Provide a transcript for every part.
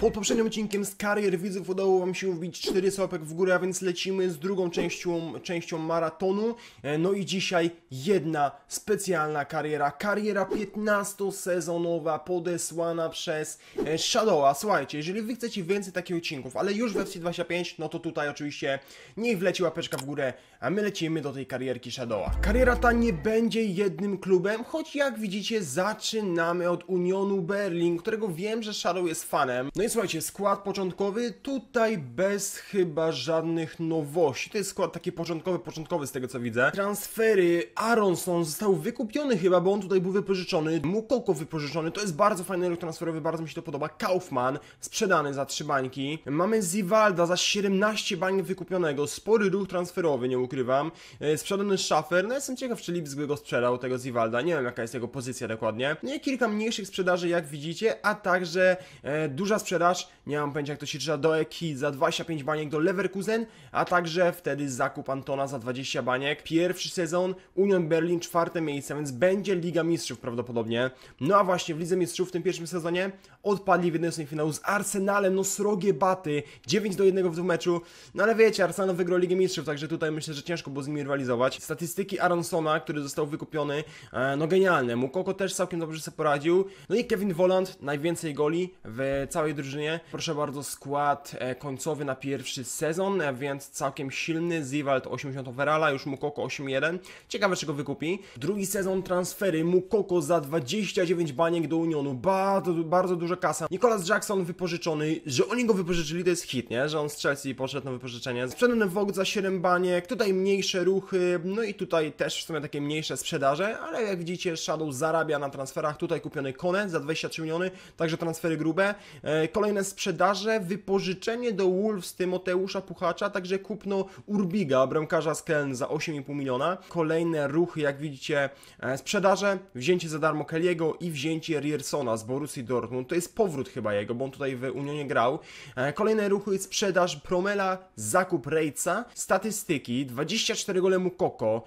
Pod poprzednim odcinkiem z karier widzów udało Wam się wbić 4 łapek w górę, a więc lecimy z drugą częścią, częścią maratonu. E, no i dzisiaj jedna specjalna kariera. Kariera 15-sezonowa podesłana przez e, Shadowa. Słuchajcie, jeżeli Wy chcecie więcej takich odcinków, ale już w FC25, no to tutaj oczywiście niech wleci łapeczka w górę a my lecimy do tej karierki Shadowa. Kariera ta nie będzie jednym klubem, choć jak widzicie zaczynamy od Unionu Berlin, którego wiem, że Shadow jest fanem. No i słuchajcie, skład początkowy tutaj bez chyba żadnych nowości. To jest skład taki początkowy, początkowy z tego co widzę. Transfery, Aronson został wykupiony chyba, bo on tutaj był wypożyczony. Mukoko wypożyczony, to jest bardzo fajny ruch transferowy, bardzo mi się to podoba. Kaufman sprzedany za trzy bańki. Mamy Zivalda za 17 bań wykupionego, spory ruch transferowy, nie ukrywam ukrywam. E, sprzedany szafer, no jestem ciekaw, czy by go sprzedał, tego Zivalda. Nie wiem, jaka jest jego pozycja dokładnie. No i kilka mniejszych sprzedaży, jak widzicie, a także e, duża sprzedaż, nie mam pojęcia, jak to się czyta, do Eki za 25 baniek do Leverkusen, a także wtedy zakup Antona za 20 baniek. Pierwszy sezon, Union Berlin czwarte miejsce, więc będzie Liga Mistrzów prawdopodobnie. No a właśnie w Lidze Mistrzów w tym pierwszym sezonie odpadli w jednym finału z Arsenalem, no srogie baty, 9 do 1 w dwóch meczu. No ale wiecie, Arsenal wygrał Ligę Mistrzów, także tutaj myślę, że ciężko było z nimi rywalizować. Statystyki Aronsona, który został wykupiony, e, no genialne. Mukoko też całkiem dobrze sobie poradził. No i Kevin Voland, najwięcej goli w całej drużynie. Proszę bardzo, skład e, końcowy na pierwszy sezon, e, więc całkiem silny. Zivald 80 overalla, już Mukoko 8-1. Ciekawe, czego wykupi. Drugi sezon transfery Mukoko za 29 baniek do Unionu. Bardzo, bardzo duża kasa. Nicolas Jackson wypożyczony, że oni go wypożyczyli, to jest hit, nie? Że on z Chelsea poszedł na wypożyczenie. Sprzedany Vogue za 7 baniek. Tutaj tutaj mniejsze ruchy, no i tutaj też w sumie takie mniejsze sprzedaże, ale jak widzicie Shadow zarabia na transferach, tutaj kupiony Kone za 23 miliony, także transfery grube. E, kolejne sprzedaże, wypożyczenie do Wolves Tymoteusza Puchacza, także kupno Urbiga, bramkarza z Keln za 8,5 miliona. Kolejne ruchy, jak widzicie, e, sprzedaże, wzięcie za darmo Kelly'ego i wzięcie Riersona z Borussii Dortmund. To jest powrót chyba jego, bo on tutaj w Unionie grał. E, kolejne ruchy, sprzedaż Promela, zakup Rejca, statystyki, 24 gole Mukoko,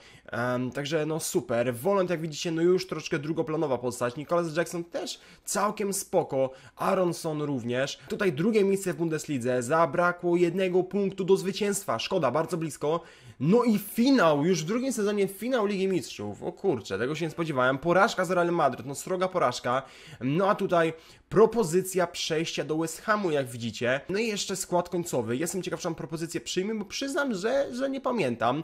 um, także no super. Wolant jak widzicie no już troszkę drugoplanowa postać, Nicolas Jackson też całkiem spoko, Aronson również. Tutaj drugie miejsce w Bundeslidze, zabrakło jednego punktu do zwycięstwa, szkoda, bardzo blisko. No i finał, już w drugim sezonie finał Ligi Mistrzów, o kurczę, tego się nie spodziewałem. Porażka z Real Madryt, no sroga porażka, no a tutaj propozycja przejścia do West Hamu, jak widzicie. No i jeszcze skład końcowy. Jestem ciekaw, czy tam propozycję przyjmę, bo przyznam, że, że nie pamiętam.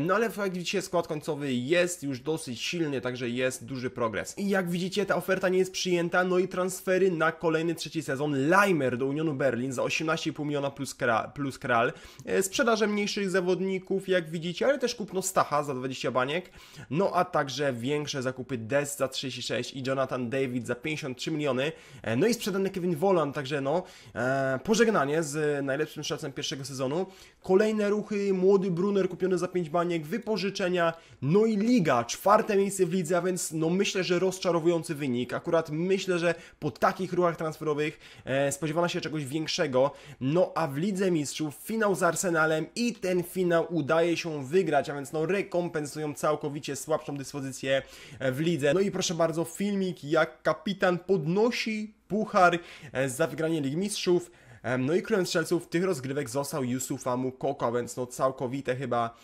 No ale jak widzicie, skład końcowy jest już dosyć silny, także jest duży progres. I jak widzicie, ta oferta nie jest przyjęta, no i transfery na kolejny trzeci sezon. Limer do Unionu Berlin za 18,5 miliona plus, kra, plus kral. E, sprzedaże mniejszych zawodników, jak widzicie, ale też kupno Stacha za 20 baniek. No a także większe zakupy Des za 36 i Jonathan David za 53 miliony. E, no i sprzedany Kevin Wolan, także no, e, pożegnanie z najlepszym szacem pierwszego sezonu. Kolejne ruchy, młody Brunner kupiony za 5 baniek, wypożyczenia, no i Liga, czwarte miejsce w lidze, a więc no myślę, że rozczarowujący wynik. Akurat myślę, że po takich ruchach transferowych e, spodziewano się czegoś większego. No a w Lidze Mistrzów finał z Arsenalem i ten finał udaje się wygrać, a więc no rekompensują całkowicie słabszą dyspozycję w lidze. No i proszę bardzo, filmik jak kapitan podnosi puchar e, za wygranie Ligi Mistrzów. No i królem strzelców tych rozgrywek został Yusufa Mukoko, więc no całkowite chyba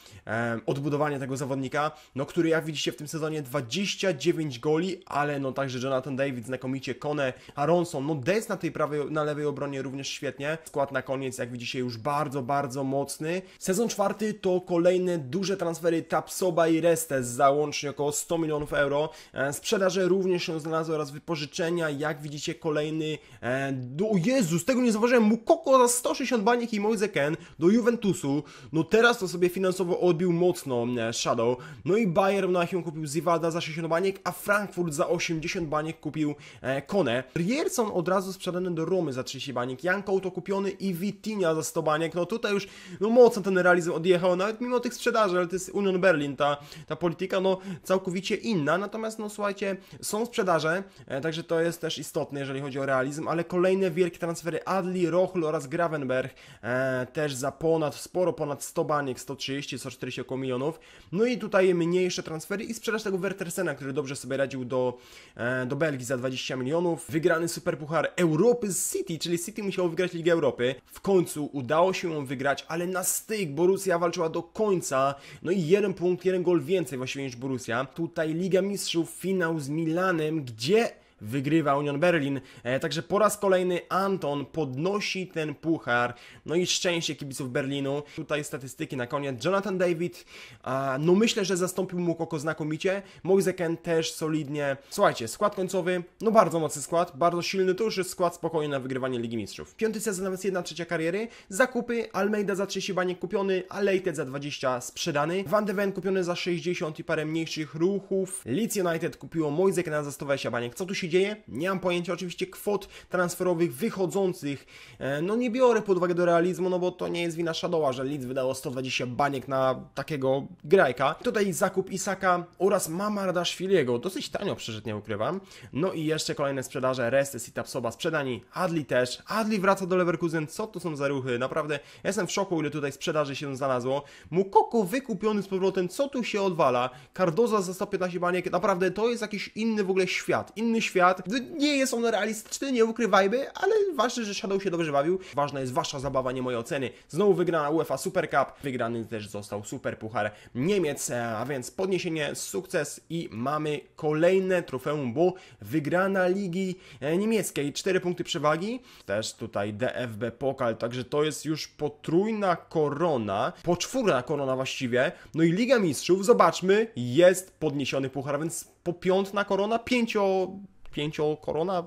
odbudowanie tego zawodnika, no który jak widzicie w tym sezonie 29 goli, ale no także Jonathan David znakomicie, Kone, Aronson, no Dez na tej prawej, na lewej obronie również świetnie. Skład na koniec jak widzicie już bardzo, bardzo mocny. Sezon czwarty to kolejne duże transfery Tapsoba i Restes, załącznie około 100 milionów euro. E, sprzedaże również się znalazły oraz wypożyczenia, jak widzicie kolejny... E, o Jezus, tego nie zauważyłem, temu Koko za 160 baniek i Moise Ken do Juventusu. No teraz to sobie finansowo odbił mocno Shadow. No i Bayern na Hion kupił Zivada za 60 baniek, a Frankfurt za 80 baniek kupił e, Kone. Rierson od razu sprzedany do Romy za 30 baniek, Janko to kupiony i Vitinha za 100 baniek. No tutaj już no mocno ten realizm odjechał, nawet mimo tych sprzedaży, ale to jest Union Berlin, ta, ta polityka no całkowicie inna. Natomiast no słuchajcie, są sprzedaże, e, także to jest też istotne, jeżeli chodzi o realizm, ale kolejne wielkie transfery Adli, Romy, Rochul oraz Gravenberg e, też za ponad, sporo ponad 100 baniek, 130, 140 około milionów. No i tutaj mniejsze transfery i sprzedaż tego Wertersena, który dobrze sobie radził do, e, do Belgii za 20 milionów. Wygrany Superpuchar Europy z City, czyli City musiało wygrać Ligę Europy. W końcu udało się ją wygrać, ale na styk Borussia walczyła do końca. No i jeden punkt, jeden gol więcej właściwie niż Borussia. Tutaj Liga Mistrzów, finał z Milanem, gdzie wygrywa Union Berlin. E, także po raz kolejny Anton podnosi ten puchar. No i szczęście kibiców Berlinu. Tutaj statystyki na koniec. Jonathan David, no myślę, że zastąpił mu Koko znakomicie. Moiseken też solidnie. Słuchajcie, skład końcowy, no bardzo mocny skład, bardzo silny. To już jest skład spokojny na wygrywanie Ligi Mistrzów. Piąty sezon, nawet jedna trzecia kariery. Zakupy, Almeida za 30 baniek kupiony, Alejted za 20 sprzedany. Van de Ven kupiony za 60 i parę mniejszych ruchów. Leeds United kupiło Moisekena za 120 baniek. Co tu się dzieje. Nie mam pojęcia oczywiście kwot transferowych wychodzących. E, no nie biorę pod uwagę do realizmu, no bo to nie jest wina Shadowa, że Leeds wydało 120 baniek na takiego grajka. Tutaj zakup Isaka oraz Szwiliego. Dosyć tanio przeszedł, nie ukrywam. No i jeszcze kolejne sprzedaże. Restes i Tapsoba sprzedani. Adli też. Adli wraca do Leverkusen. Co to są za ruchy? Naprawdę jestem w szoku, ile tutaj sprzedaży się znalazło. Mukoko wykupiony z powrotem. Co tu się odwala? Cardoza za 115 baniek. Naprawdę to jest jakiś inny w ogóle świat. Inny świat świat. No nie jest on realistyczny, nie ukrywajmy, ale ważne, że Shadow się dobrze bawił. Ważna jest wasza zabawa, nie moje oceny. Znowu wygrana UEFA Super Cup, wygrany też został Super Puchar Niemiec, a więc podniesienie, sukces i mamy kolejne trofeum, bo wygrana Ligi e, Niemieckiej, 4 punkty przewagi, też tutaj DFB Pokal, także to jest już potrójna korona, poczwórna korona właściwie, no i Liga Mistrzów, zobaczmy, jest podniesiony puchar, więc po piątna korona, pięcio pięciokorona,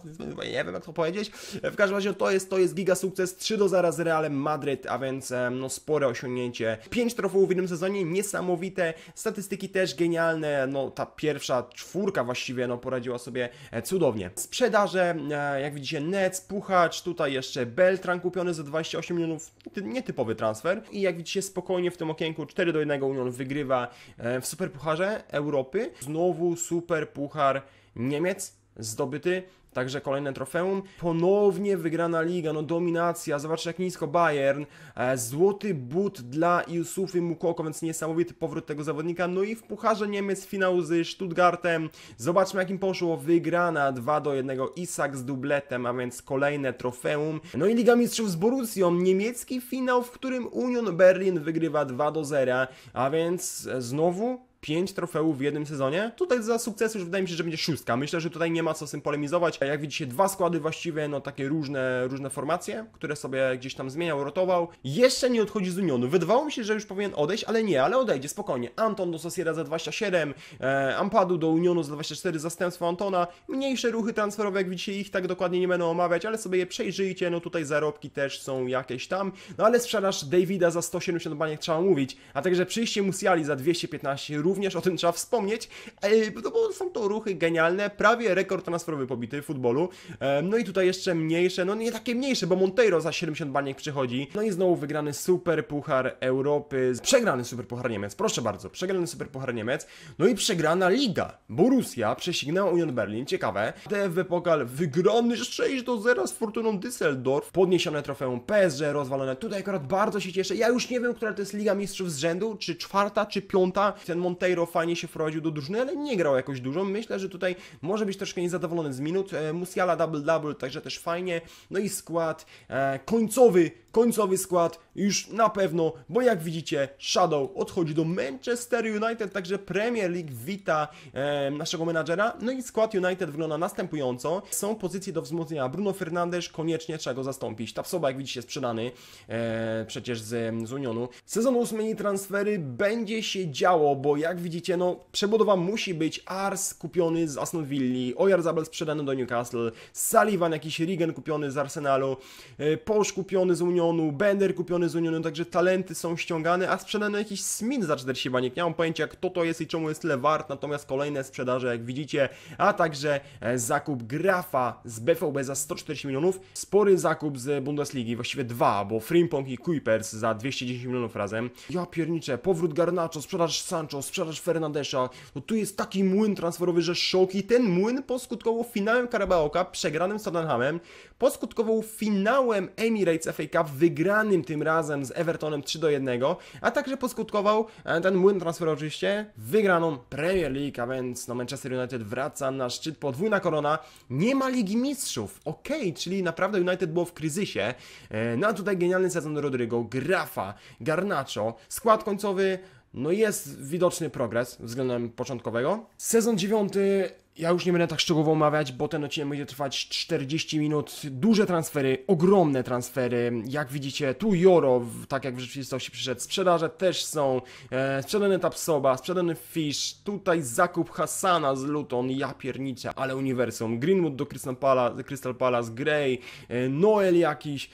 nie wiem jak to powiedzieć. W każdym razie to jest, to jest giga sukces 3 do 0 z Realem Madryt, a więc no spore osiągnięcie. 5 trofeów w jednym sezonie, niesamowite. Statystyki też genialne, no ta pierwsza czwórka właściwie no poradziła sobie e, cudownie. Sprzedaże, e, jak widzicie Nets, Puchacz, tutaj jeszcze Beltran kupiony za 28 milionów, nietypowy transfer i jak widzicie spokojnie w tym okienku 4 do 1 Union wygrywa e, w Superpucharze Europy. Znowu super super puchar Niemiec zdobyty, także kolejne trofeum. Ponownie wygrana liga, no dominacja, zobaczcie jak nisko Bayern, e, złoty but dla Jusufy Mukoko, więc niesamowity powrót tego zawodnika. No i w Pucharze Niemiec finał z Stuttgartem, zobaczmy jakim poszło, wygrana 2 do 1, Isak z dubletem, a więc kolejne trofeum. No i Liga Mistrzów z Borucją, niemiecki finał, w którym Union Berlin wygrywa 2 do 0, a więc e, znowu pięć trofeów w jednym sezonie. Tutaj za sukces już wydaje mi się, że będzie szóstka. Myślę, że tutaj nie ma co z tym polemizować. Jak widzicie, dwa składy właściwie, no takie różne, różne formacje, które sobie gdzieś tam zmieniał, rotował. Jeszcze nie odchodzi z Unionu. Wydawało mi się, że już powinien odejść, ale nie, ale odejdzie spokojnie. Anton do Sosiera za 27, e, Ampadu do Unionu za 24, zastępstwo Antona. Mniejsze ruchy transferowe, jak widzicie, ich tak dokładnie nie będę omawiać, ale sobie je przejrzyjcie. No tutaj zarobki też są jakieś tam. No ale sprzedaż Davida za 170 baniek trzeba mówić, a także przyjście Musiali za 215 również również o tym trzeba wspomnieć, no e, bo są to ruchy genialne, prawie rekord transferowy pobity w futbolu, e, no i tutaj jeszcze mniejsze, no nie takie mniejsze, bo Monteiro za 70 baniek przychodzi, no i znowu wygrany Super Puchar Europy, przegrany Super Puchar Niemiec, proszę bardzo, przegrany Super Puchar Niemiec, no i przegrana Liga, Borussia prześcignęła Union Berlin, ciekawe, DFB Pokal wygrany 6 do 0 z Fortuną Düsseldorf, podniesione trofeum PSG, rozwalone, tutaj akurat bardzo się cieszę, ja już nie wiem, która to jest Liga Mistrzów z rzędu, czy czwarta, czy piąta, ten Monteiro Monteiro fajnie się wprowadził do drużyny, ale nie grał jakoś dużo. Myślę, że tutaj może być troszkę niezadowolony z minut. E, Musiala double-double, także też fajnie. No i skład e, końcowy, końcowy skład już na pewno, bo jak widzicie Shadow odchodzi do Manchester United, także Premier League wita e, naszego menadżera. No i skład United wygląda następująco. Są pozycje do wzmocnienia. Bruno Fernandes koniecznie trzeba go zastąpić. Ta Tapsoba, jak widzicie, sprzedany e, przecież z, z Unionu. Sezon 8 transfery będzie się działo, bo jak jak widzicie, no przebudowa musi być. Ars kupiony z Aston Villa, Ojarzabal sprzedany do Newcastle, Sullivan jakiś Rigen kupiony z Arsenalu, e, Posz kupiony z Unionu, Bender kupiony z Unionu, także talenty są ściągane, a sprzedany jakiś Smith za 40 baniek. Nie mam pojęcia kto to jest i czemu jest tyle wart, natomiast kolejne sprzedaże jak widzicie, a także e, zakup Grafa z BVB za 140 milionów, spory zakup z Bundesligi, właściwie dwa, bo Frimpong i Kuipers za 210 milionów razem. Ja pierniczę, powrót Garnacho, sprzedaż Sancho, sprzedaż sprzedaż Fernandesza. No tu jest taki młyn transferowy, że szok i ten młyn poskutkował finałem Karabaoka przegranym z Tottenhamem, poskutkował finałem Emirates FA Cup wygranym tym razem z Evertonem 3 do 1, a także poskutkował e, ten młyn transferowy oczywiście wygraną Premier League, a więc no Manchester United wraca na szczyt, podwójna korona, nie ma Ligi Mistrzów, okej, okay, czyli naprawdę United było w kryzysie, e, no a tutaj genialny sezon Rodrigo, Grafa, Garnacho, skład końcowy no jest widoczny progres względem początkowego. Sezon dziewiąty ja już nie będę tak szczegółowo omawiać, bo ten odcinek będzie trwać 40 minut. Duże transfery, ogromne transfery. Jak widzicie, tu Joro, tak jak w rzeczywistości przyszedł, sprzedaże też są. E, sprzedany Tapsoba, sprzedany Fish, tutaj zakup Hasana z Luton, ja pierniczę, ale uniwersum. Greenwood do Crystal Palace, Crystal Palace Grey, e, Noel jakiś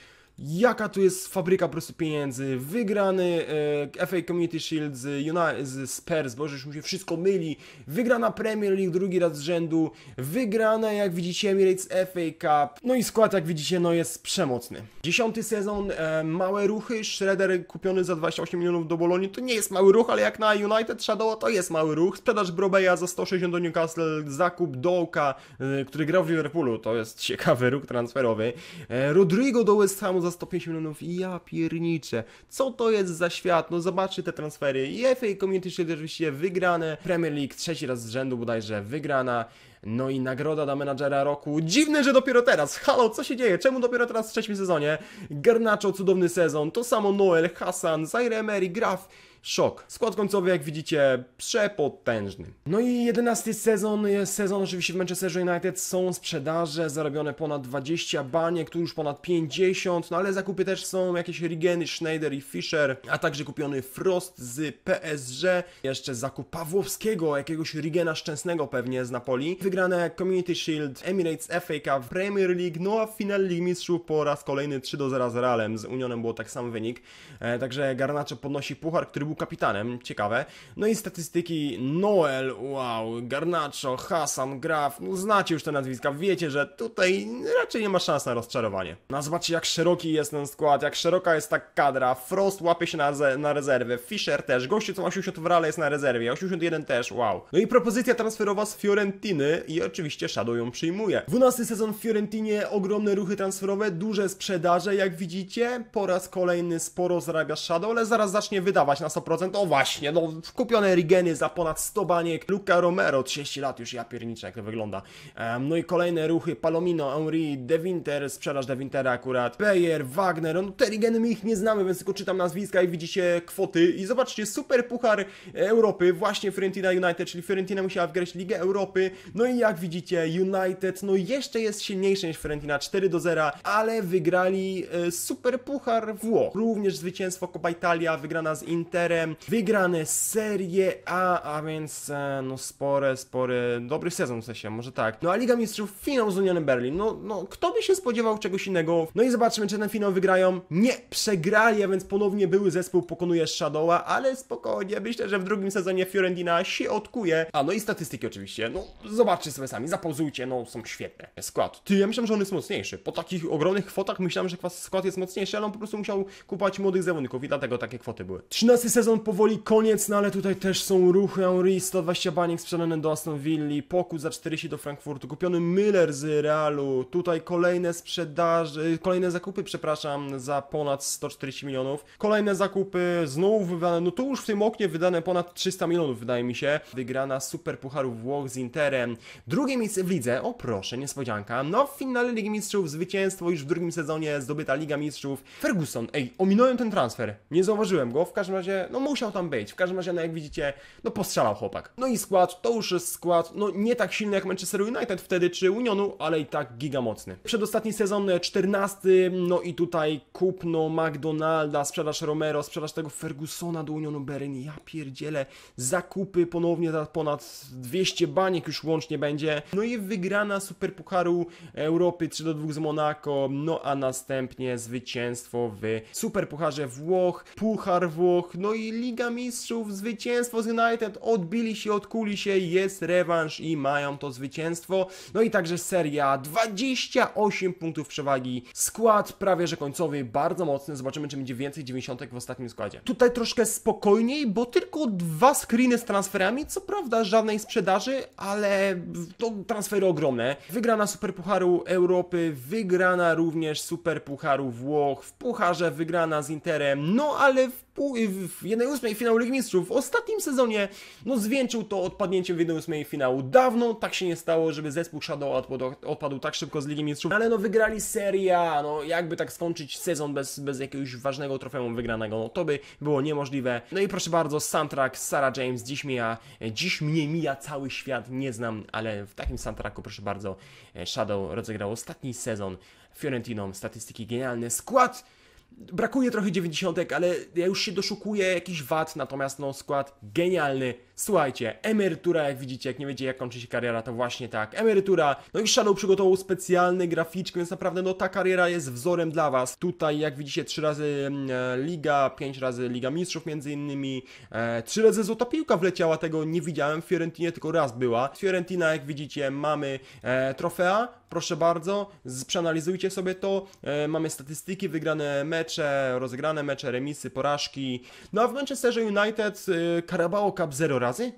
jaka tu jest fabryka po prostu pieniędzy, wygrany e, FA Community Shield z, e, z Spurs, bo już mi się wszystko myli, wygrana Premier League drugi raz z rzędu, wygrana jak widzicie Emirates FA Cup, no i skład jak widzicie no jest przemocny. Dziesiąty sezon, e, małe ruchy, Shredder kupiony za 28 milionów do Bolonii, to nie jest mały ruch, ale jak na United Shadow to jest mały ruch, sprzedaż Brobeja za 160 do Newcastle, zakup Dołka, e, który grał w Liverpoolu, to jest ciekawy ruch transferowy, e, Rodrigo do West Hamu za 150 milionów i ja pierniczę. Co to jest za świat? No zobaczcie te transfery. I FA Community Shield oczywiście wygrane. Premier League trzeci raz z rzędu bodajże wygrana. No i nagroda dla menadżera roku. Dziwne, że dopiero teraz. Halo, co się dzieje? Czemu dopiero teraz w trzecim sezonie? Garnacho, cudowny sezon. To samo Noel, Hassan, Zaire Emery, Graf szok. Skład końcowy, jak widzicie, przepotężny. No i jedenasty sezon, jest sezon oczywiście w Manchester United są sprzedaże, zarobione ponad 20, banie, tu już ponad 50, no ale zakupy też są, jakieś Rigeny, Schneider i Fischer, a także kupiony Frost z PSG, jeszcze zakup Pawłowskiego, jakiegoś Rigena szczęsnego pewnie z Napoli, wygrane Community Shield, Emirates FA Cup, Premier League, no a w finale Ligi Mistrzów po raz kolejny 3 do 0 z Realem, z Unionem było tak sam wynik, e, także Garnacze podnosi puchar, który był był kapitanem, ciekawe. No i statystyki Noel, wow, Garnacho, Hassan, Graf, no znacie już te nazwiska, wiecie, że tutaj raczej nie ma szans na rozczarowanie. No zobaczcie jak szeroki jest ten skład, jak szeroka jest ta kadra, Frost łapie się na, na rezerwę, Fischer też, gościu co ma 80 w rale jest na rezerwie, 81 też, wow. No i propozycja transferowa z Fiorentiny i oczywiście Shadow ją przyjmuje. 12 sezon w Fiorentinie, ogromne ruchy transferowe, duże sprzedaże, jak widzicie, po raz kolejny sporo zarabia Shadow, ale zaraz zacznie wydawać na sobie 100%, o właśnie, no kupione Rigeny za ponad 100 baniek, Luca Romero, 30 lat już, ja pierniczę jak to wygląda. Um, no i kolejne ruchy, Palomino, Henry, De Winter, sprzedaż De Wintera akurat, Bayer, Wagner, no te Rigeny my ich nie znamy, więc tylko czytam nazwiska i widzicie kwoty i zobaczcie, super puchar Europy, właśnie Fiorentina United, czyli Fiorentina musiała wgrać Ligę Europy, no i jak widzicie, United, no jeszcze jest silniejszy niż Fiorentina, 4 do 0, ale wygrali e, super puchar Włoch, również zwycięstwo Copa Italia, wygrana z Inter, Interem, wygrane Serie A, a więc e, no spore, spory, dobry sezon w sensie, może tak. No a Liga Mistrzów, finał z Unionem Berlin, no, no kto by się spodziewał czegoś innego? No i zobaczmy, czy ten finał wygrają. Nie przegrali, a więc ponownie były zespół pokonuje Shadowa, ale spokojnie, myślę, że w drugim sezonie Fiorentina się odkuje. A no i statystyki oczywiście, no zobaczcie sobie sami, zapozujcie, no są świetne. Skład, ty, ja myślałem, że on jest mocniejszy. Po takich ogromnych kwotach myślałem, że skład jest mocniejszy, ale on po prostu musiał kupować młodych zawodników i dlatego takie kwoty były. 13 sezon sezon powoli koniec, no ale tutaj też są ruchy. Henry 120 baniek sprzedany do Aston Villa, Pokut za 40 do Frankfurtu, kupiony Müller z Realu. Tutaj kolejne sprzedaży, kolejne zakupy, przepraszam, za ponad 140 milionów. Kolejne zakupy znowu wydane, no tu już w tym oknie wydane ponad 300 milionów, wydaje mi się. Wygrana Super Pucharu Włoch z Interem. Drugie miejsce w lidze, o proszę, niespodzianka. No w finale Ligi Mistrzów zwycięstwo już w drugim sezonie zdobyta Liga Mistrzów. Ferguson, ej, ominąłem ten transfer, nie zauważyłem go, w każdym razie no musiał tam być. W każdym razie, no jak widzicie, no postrzelał chłopak. No i skład, to już jest skład, no nie tak silny jak Manchester United wtedy, czy Unionu, ale i tak gigamocny. Przedostatni sezon, 14, e, no i tutaj kupno McDonalda, sprzedaż Romero, sprzedaż tego Fergusona do Unionu Berlin, ja pierdzielę, zakupy ponownie za ponad 200 baniek już łącznie będzie, no i wygrana Superpucharu Europy 3 do 2 z Monako, no a następnie zwycięstwo w Superpucharze Włoch, Puchar Włoch, no i Liga Mistrzów, zwycięstwo z United, odbili się, odkuli się, jest rewanż i mają to zwycięstwo, no i także seria 28 punktów przewagi, skład prawie że końcowy, bardzo mocny, zobaczymy, czy będzie więcej 90 w ostatnim składzie. Tutaj troszkę spokojniej, bo tylko dwa screeny z transferami, co prawda żadnej sprzedaży, ale to transfery ogromne. Wygrana Super Pucharu Europy, wygrana również Super Pucharu Włoch, w Pucharze wygrana z Interem, no ale w Y, w 1-8 finału Ligi Mistrzów. W ostatnim sezonie no, zwieńczył to odpadnięciem w 1-8 finału. Dawno tak się nie stało, żeby zespół Shadow odpadł, odpadł tak szybko z Ligi Mistrzów, ale no wygrali seria, no jakby tak skończyć sezon bez, bez jakiegoś ważnego trofeum wygranego, no to by było niemożliwe. No i proszę bardzo, soundtrack Sarah James, dziś mija, dziś mnie mija cały świat, nie znam, ale w takim soundtracku proszę bardzo, Shadow rozegrał ostatni sezon Fiorentiną, statystyki genialne, skład Brakuje trochę dziewięćdziesiątek, ale ja już się doszukuję jakiś wad, natomiast no skład genialny. Słuchajcie, emerytura, jak widzicie, jak nie wiecie, jak kończy się kariera, to właśnie tak, emerytura. No i Shadow przygotował specjalny graficzki, więc naprawdę, no ta kariera jest wzorem dla Was. Tutaj, jak widzicie, trzy razy mm, e, Liga, pięć razy Liga Mistrzów między innymi, e, trzy razy Złota Piłka wleciała, tego nie widziałem w Fiorentinie, tylko raz była. Fiorentina, jak widzicie, mamy e, trofea, proszę bardzo, przeanalizujcie sobie to. E, mamy statystyki, wygrane mecze, rozegrane mecze, remisy, porażki. No a w Manchesterze United e, Carabao Cup 0 razy razy?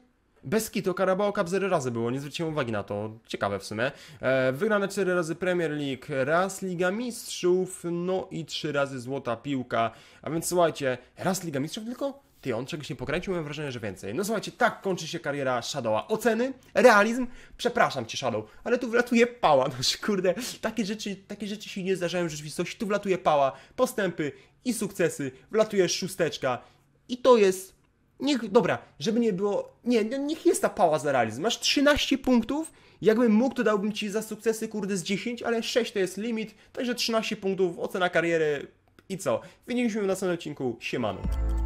Bez kitu Carabao Cup 0 razy było, nie zwróciłem uwagi na to, ciekawe w sumie. E, wygrane 4 razy Premier League, raz Liga Mistrzów, no i 3 razy Złota Piłka. A więc słuchajcie, raz Liga Mistrzów tylko? Ty, on czegoś nie pokręcił, mam wrażenie, że więcej. No słuchajcie, tak kończy się kariera Shadowa. Oceny, realizm, przepraszam Cię Shadow, ale tu wlatuje pała, no kurde, takie rzeczy, takie rzeczy się nie zdarzają w rzeczywistości, tu wlatuje pała, postępy i sukcesy, wlatuje szósteczka i to jest Niech, dobra, żeby nie było. Nie, no niech jest ta pała za realizm. Masz 13 punktów. Jakbym mógł, to dałbym ci za sukcesy, kurde, z 10, ale 6 to jest limit. Także 13 punktów, ocena kariery i co? Widzimy się w następnym odcinku. Siemano.